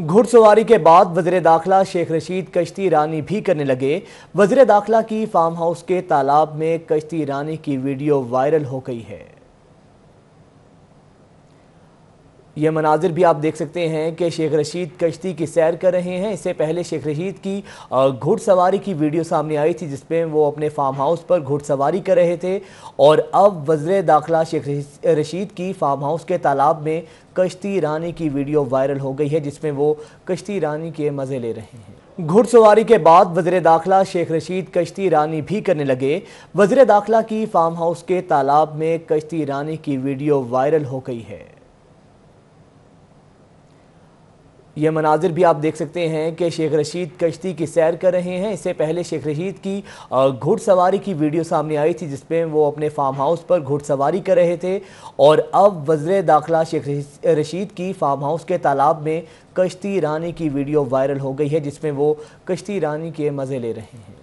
घुड़सवारी के बाद वजर दाखिला शेख रशीद कश्ती रानी भी करने लगे वजीर दाखिला की फार्म हाउस के तालाब में कश्ती रानी की वीडियो वायरल हो गई है ये मनाजिर भी आप देख सकते हैं कि शेख रशीद कश्ती की सैर कर रहे हैं इससे पहले शेख रशीद की घुड़सवारी की वीडियो सामने आई थी जिसमें वो अपने फार्म हाउस पर घुड़सवारी कर रहे थे और अब वज्र दाखिला शेख रशीद की फार्म हाउस के तालाब में कश्ती रानी की वीडियो वायरल हो गई है जिसमें वो कश्ती रानी के मज़े ले रहे हैं घुड़सवारी के बाद वजर दाखिला शेख रशीद कश्ती रानी भी करने लगे वजर दाखिला की फार्म हाउस के तालाब में कश्ती रानी की वीडियो वायरल हो गई है ये मनाजिर भी आप देख सकते हैं कि शेख रशीद कश्ती की सैर कर रहे हैं इससे पहले शेख रशीद की घुड़सवारी की वीडियो सामने आई थी जिसमें वो अपने फार्म हाउस पर घुड़सवारी कर रहे थे और अब वज्र दाखिला शेख रशीद की फार्म हाउस के तालाब में कश्ती रानी की वीडियो वायरल हो गई है जिसमें वो कश्ती रानी के मज़े ले रहे हैं